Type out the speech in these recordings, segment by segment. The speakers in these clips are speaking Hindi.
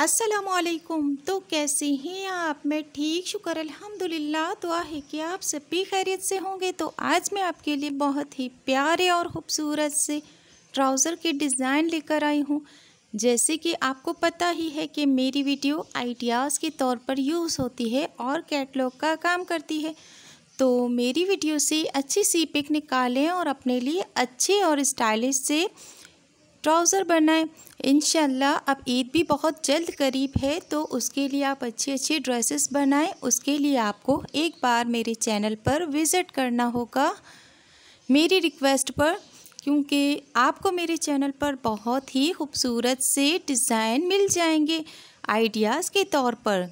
असलकुम तो कैसे हैं आप मैं ठीक शुक्र अल्हम्दुलिल्लाह दुआ है कि आप सभी खैरियत से होंगे तो आज मैं आपके लिए बहुत ही प्यारे और ख़ूबसूरत से ट्राउज़र के डिज़ाइन लेकर आई हूँ जैसे कि आपको पता ही है कि मेरी वीडियो आइडियाज़ के तौर पर यूज़ होती है और कैटलॉग का काम करती है तो मेरी वीडियो से अच्छी सी पिक निकालें और अपने लिए अच्छे और स्टाइलिश से ट्राउज़र बनाएं इन अब ईद भी बहुत जल्द करीब है तो उसके लिए आप अच्छी अच्छी ड्रेसेस बनाएं उसके लिए आपको एक बार मेरे चैनल पर विज़िट करना होगा मेरी रिक्वेस्ट पर क्योंकि आपको मेरे चैनल पर बहुत ही खूबसूरत से डिज़ाइन मिल जाएंगे आइडियाज़ के तौर पर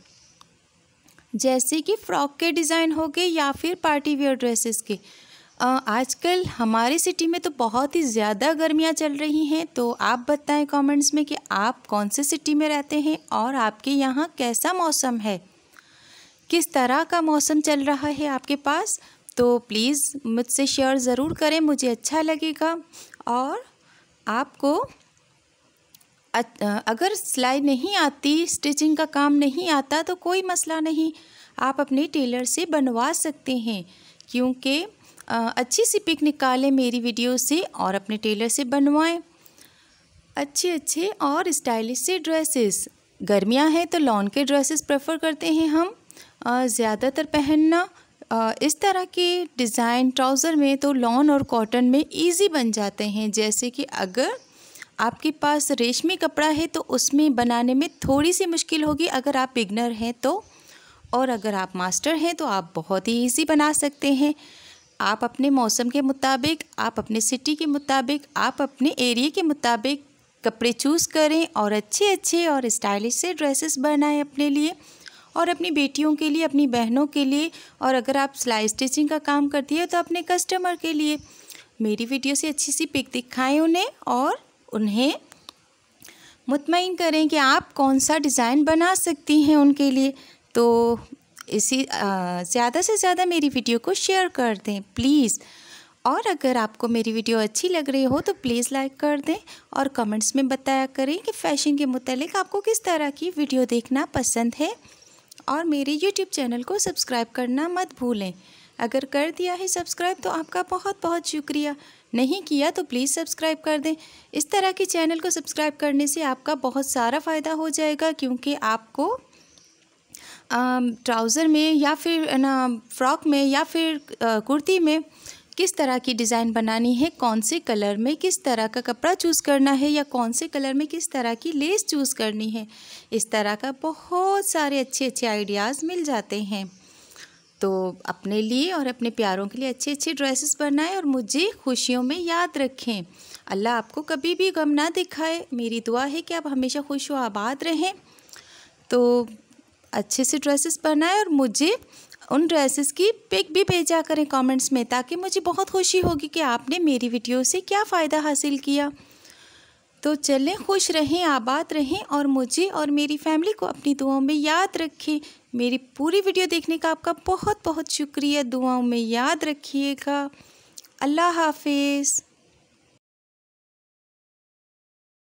जैसे कि फ़्रॉक के डिज़ाइन हो गए या फिर पार्टी वेयर ड्रेसेस के आजकल हमारी सिटी में तो बहुत ही ज़्यादा गर्मियाँ चल रही हैं तो आप बताएं कमेंट्स में कि आप कौन से सिटी में रहते हैं और आपके यहाँ कैसा मौसम है किस तरह का मौसम चल रहा है आपके पास तो प्लीज़ मुझसे शेयर ज़रूर करें मुझे अच्छा लगेगा और आपको अगर सिलाई नहीं आती स्टिचिंग का काम नहीं आता तो कोई मसला नहीं आप अपने टेलर से बनवा सकते हैं क्योंकि अच्छी सी पिक निकालें मेरी वीडियो से और अपने टेलर से बनवाएं अच्छे अच्छे और स्टाइलिश से ड्रेसेस गर्मियां हैं तो लॉन के ड्रेसेस प्रेफर करते हैं हम ज़्यादातर पहनना इस तरह के डिज़ाइन ट्राउज़र में तो लॉन और कॉटन में इजी बन जाते हैं जैसे कि अगर आपके पास रेशमी कपड़ा है तो उसमें बनाने में थोड़ी सी मुश्किल होगी अगर आप बिगनर हैं तो और अगर आप मास्टर हैं तो आप बहुत ही ईजी बना सकते हैं आप अपने मौसम के मुताबिक आप अपने सिटी के मुताबिक आप अपने एरिए के मुताबिक कपड़े चूज़ करें और अच्छे अच्छे और स्टाइलिश से ड्रेसेस बनाएं अपने लिए और अपनी बेटियों के लिए अपनी बहनों के लिए और अगर आप सिलाई स्टिचिंग का काम करती है तो अपने कस्टमर के लिए मेरी वीडियो से अच्छी सी पिक दिखाएं उन्हें और उन्हें मुतमिन करें कि आप कौन सा डिज़ाइन बना सकती हैं उनके लिए तो इसी ज़्यादा से ज़्यादा मेरी वीडियो को शेयर कर दें प्लीज़ और अगर आपको मेरी वीडियो अच्छी लग रही हो तो प्लीज़ लाइक कर दें और कमेंट्स में बताया करें कि फ़ैशन के मुतलिक आपको किस तरह की वीडियो देखना पसंद है और मेरे यूट्यूब चैनल को सब्सक्राइब करना मत भूलें अगर कर दिया है सब्सक्राइब तो आपका बहुत बहुत शुक्रिया नहीं किया तो प्लीज़ सब्सक्राइब कर दें इस तरह के चैनल को सब्सक्राइब करने से आपका बहुत सारा फ़ायदा हो जाएगा क्योंकि आपको ट्राउज़र में या फिर ना फ्रॉक में या फिर कुर्ती में किस तरह की डिज़ाइन बनानी है कौन से कलर में किस तरह का कपड़ा चूज़ करना है या कौन से कलर में किस तरह की लेस चूज़ करनी है इस तरह का बहुत सारे अच्छे अच्छे आइडियाज़ मिल जाते हैं तो अपने लिए और अपने प्यारों के लिए अच्छे अच्छे ड्रेसेस बनाएं और मुझे खुशियों में याद रखें अल्लाह आपको कभी भी गम ना दिखाए मेरी दुआ है कि आप हमेशा खुश व आबाद रहें तो अच्छे से ड्रेसेस पहनाए और मुझे उन ड्रेसेस की पिक भी भेजा करें कमेंट्स में ताकि मुझे बहुत खुशी होगी कि आपने मेरी वीडियो से क्या फ़ायदा हासिल किया तो चलें खुश रहें आबाद रहें और मुझे और मेरी फैमिली को अपनी दुआओं में याद रखें मेरी पूरी वीडियो देखने का आपका बहुत बहुत शुक्रिया दुआओं में याद रखिएगा अल्लाह हाफिज़